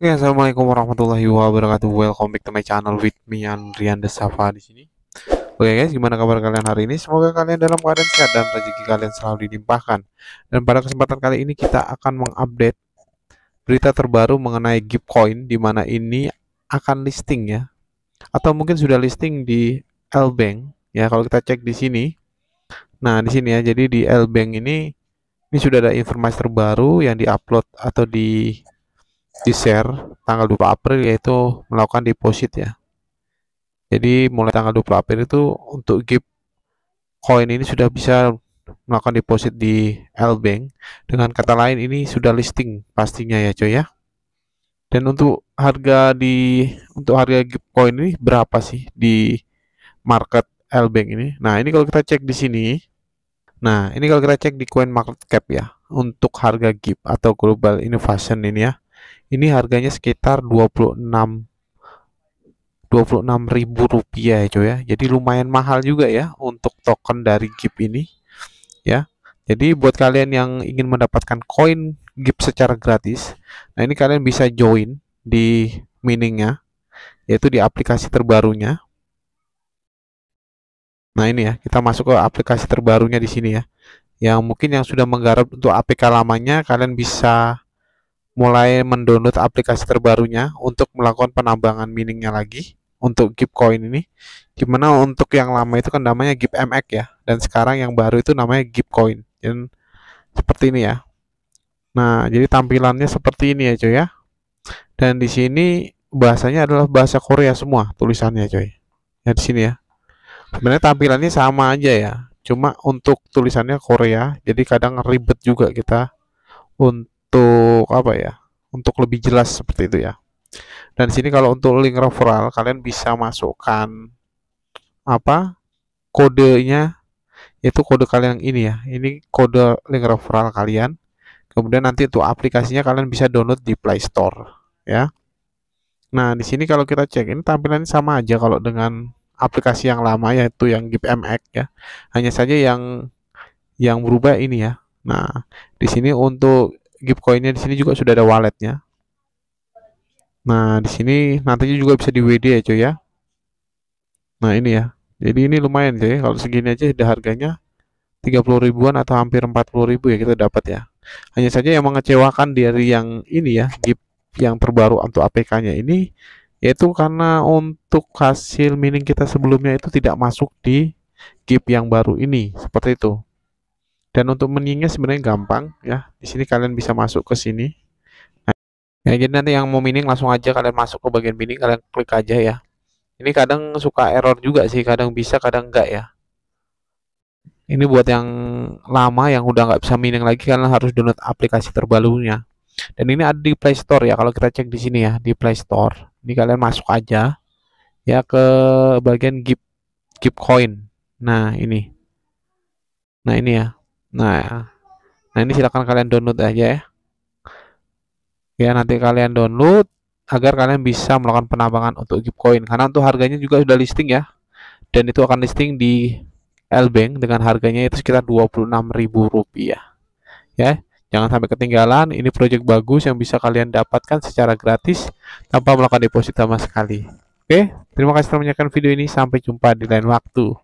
Oke, okay, assalamualaikum warahmatullahi wabarakatuh. Welcome back to my channel with me Andrian Desafa di sini. Oke okay guys, gimana kabar kalian hari ini? Semoga kalian dalam keadaan sehat dan rezeki kalian selalu dilimpahkan. Dan pada kesempatan kali ini kita akan mengupdate berita terbaru mengenai Gipcoin di mana ini akan listing ya. Atau mungkin sudah listing di Lbank ya. Kalau kita cek di sini. Nah, di sini ya. Jadi di Lbank ini ini sudah ada informasi terbaru yang diupload atau di di share tanggal 2 April yaitu melakukan deposit ya jadi mulai tanggal 2 April itu untuk GIP coin ini sudah bisa melakukan deposit di bank dengan kata lain ini sudah listing pastinya ya coy ya dan untuk harga di untuk harga GIP coin ini berapa sih di market bank ini nah ini kalau kita cek di sini nah ini kalau kita cek di coin market cap ya untuk harga GIP atau global innovation ini ya ini harganya sekitar 26 26 ribu rupiah ya cuy ya jadi lumayan mahal juga ya untuk token dari GIP ini ya jadi buat kalian yang ingin mendapatkan koin GIP secara gratis nah ini kalian bisa join di miningnya yaitu di aplikasi terbarunya Nah ini ya, kita masuk ke aplikasi terbarunya di sini ya. Yang mungkin yang sudah menggarap untuk APK lamanya, kalian bisa mulai mendownload aplikasi terbarunya untuk melakukan penambangan miningnya lagi untuk Gip Coin ini. Dimana untuk yang lama itu kan namanya Gip MX ya, dan sekarang yang baru itu namanya Gip Coin. Dan seperti ini ya. Nah, jadi tampilannya seperti ini ya coy ya. Dan di sini bahasanya adalah bahasa Korea semua tulisannya coy. Ya di sini ya. Sebenarnya tampilannya sama aja ya. Cuma untuk tulisannya Korea, jadi kadang ribet juga kita untuk untuk apa ya untuk lebih jelas seperti itu ya dan sini kalau untuk link referral kalian bisa masukkan apa kodenya itu kode kalian ini ya ini kode link referral kalian kemudian nanti itu aplikasinya kalian bisa download di Play Store ya nah di sini kalau kita cek ini tampilannya sama aja kalau dengan aplikasi yang lama yaitu yang GPMX ya hanya saja yang yang berubah ini ya nah di sini untuk coinnya di sini juga sudah ada walletnya. Nah, di sini nantinya juga bisa di WD ya, cuy ya. Nah, ini ya. Jadi ini lumayan sih. Ya. kalau segini aja udah harganya 30 ribuan atau hampir 40 ribu ya kita dapat ya. Hanya saja yang mengecewakan dari yang ini ya, Gip yang terbaru untuk APK-nya ini yaitu karena untuk hasil mining kita sebelumnya itu tidak masuk di GIP yang baru ini, seperti itu. Dan untuk menunya sebenarnya gampang ya. Di sini kalian bisa masuk ke sini. Nah, jadi nanti yang mau mining langsung aja kalian masuk ke bagian mining, kalian klik aja ya. Ini kadang suka error juga sih, kadang bisa, kadang enggak ya. Ini buat yang lama yang udah nggak bisa mining lagi kalian harus download aplikasi terbarunya. Dan ini ada di Play Store ya, kalau kita cek di sini ya, di Play Store. Ini kalian masuk aja ya ke bagian Gip Gip Coin. Nah, ini. Nah, ini ya. Nah, ah. nah ini silakan kalian download aja ya. Ya nanti kalian download agar kalian bisa melakukan penambangan untuk Gitcoin karena untuk harganya juga sudah listing ya. Dan itu akan listing di Lbank dengan harganya itu sekitar Rp26.000 ya. Jangan sampai ketinggalan, ini proyek bagus yang bisa kalian dapatkan secara gratis tanpa melakukan deposit sama sekali. Oke, terima kasih telah menyaksikan video ini. Sampai jumpa di lain waktu.